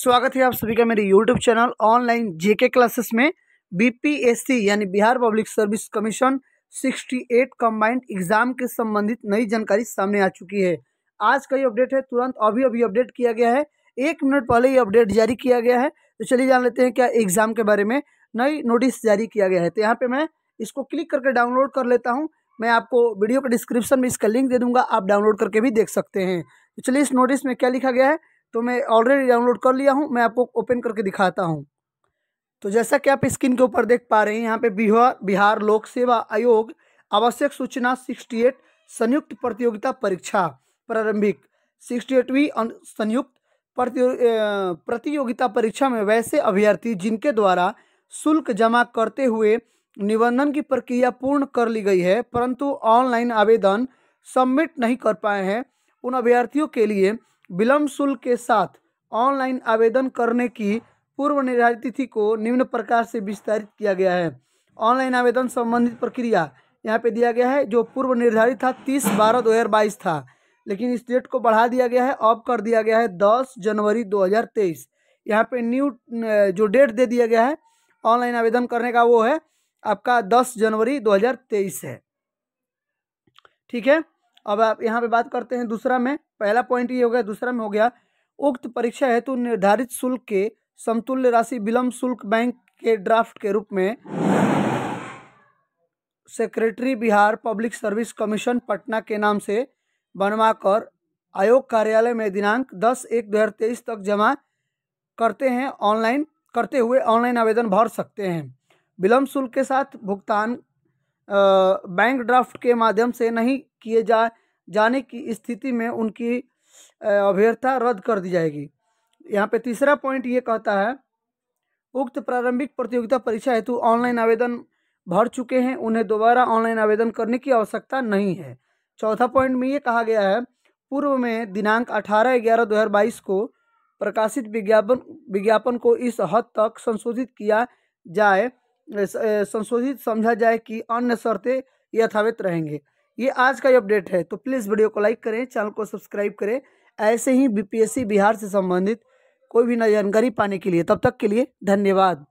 स्वागत है आप सभी का मेरे YouTube channel online JK classes में बीपीएससी यानी Bihar public service commission 68 combined exam के संबंधित नई जानकारी सामने आ चुकी है आज का ये अपडेट है तुरंत अभी अभी अपडेट किया गया है एक मिनट पहले ये अपडेट जारी किया गया है तो चलिए जान लेते हैं क्या एग्ज़ाम के बारे में नई नोटिस जारी किया गया है तो यहाँ पर मैं इसको क्लिक करके डाउनलोड कर लेता हूँ मैं आपको वीडियो के डिस्क्रिप्शन में इसका लिंक दे दूंगा आप डाउनलोड करके भी देख सकते हैं तो चलिए इस नोटिस में क्या लिखा गया है तो मैं ऑलरेडी डाउनलोड कर लिया हूँ मैं आपको ओपन करके दिखाता हूँ तो जैसा कि आप स्क्रीन के ऊपर देख पा रहे हैं यहाँ पे बिहार बिहार लोक सेवा आयोग आवश्यक सूचना सिक्सटी एट संयुक्त प्रतियोगिता परीक्षा प्रारंभिक सिक्सटी एटवीं संयुक्त प्रतियोगिता परीक्षा में वैसे अभ्यर्थी जिनके द्वारा शुल्क जमा करते हुए निबंधन की प्रक्रिया पूर्ण कर ली गई है परंतु ऑनलाइन आवेदन सबमिट नहीं कर पाए हैं उन अभ्यर्थियों के लिए विलम्ब शुल्क के साथ ऑनलाइन आवेदन करने की पूर्व निर्धारित तिथि को निम्न प्रकार से विस्तारित किया गया है ऑनलाइन आवेदन संबंधित प्रक्रिया यहाँ पे दिया गया है जो पूर्व निर्धारित था तीस बारह दो हज़ार बाईस था लेकिन इस डेट को बढ़ा दिया गया है अब कर दिया गया है दस जनवरी दो हज़ार तेईस यहाँ पे न्यू जो डेट दे दिया गया है ऑनलाइन आवेदन करने का वो है आपका दस जनवरी दो हज़ार तेईस है ठीक है अब आप यहाँ पे बात करते हैं दूसरा में पहला पॉइंट ये हो गया दूसरा में हो गया उक्त परीक्षा हेतु निर्धारित शुल्क के समतुल्य राशि विलम्ब शुल्क बैंक के ड्राफ्ट के रूप में secretary Bihar public service commission Patna के नाम से बनवाकर आयोग कार्यालय में दिनांक दस एक दो हज़ार तेईस तक जमा करते हैं ऑनलाइन करते हुए ऑनलाइन आवेदन भर सकते हैं विलम्ब शुल्क के साथ भुगतान बैंक ड्राफ्ट के माध्यम से नहीं किए जा जाने की स्थिति में उनकी अभ्यर्था रद्द कर दी जाएगी यहाँ पे तीसरा पॉइंट ये कहता है उक्त प्रारंभिक प्रतियोगिता परीक्षा हेतु ऑनलाइन आवेदन भर चुके हैं उन्हें दोबारा ऑनलाइन आवेदन करने की आवश्यकता नहीं है चौथा पॉइंट में ये कहा गया है पूर्व में दिनांक अठारह ग्यारह दो हज़ार बाईस को प्रकाशित विज्ञापन विज्ञापन को इस हद तक संशोधित किया जाए संशोधित समझा जाए कि अन्य शर्तें यथावत रहेंगे ये आज का अपडेट है तो प्लीज़ वीडियो को लाइक करें चैनल को सब्सक्राइब करें ऐसे ही बीपीएससी बिहार से संबंधित कोई भी नई जानकारी पाने के लिए तब तक के लिए धन्यवाद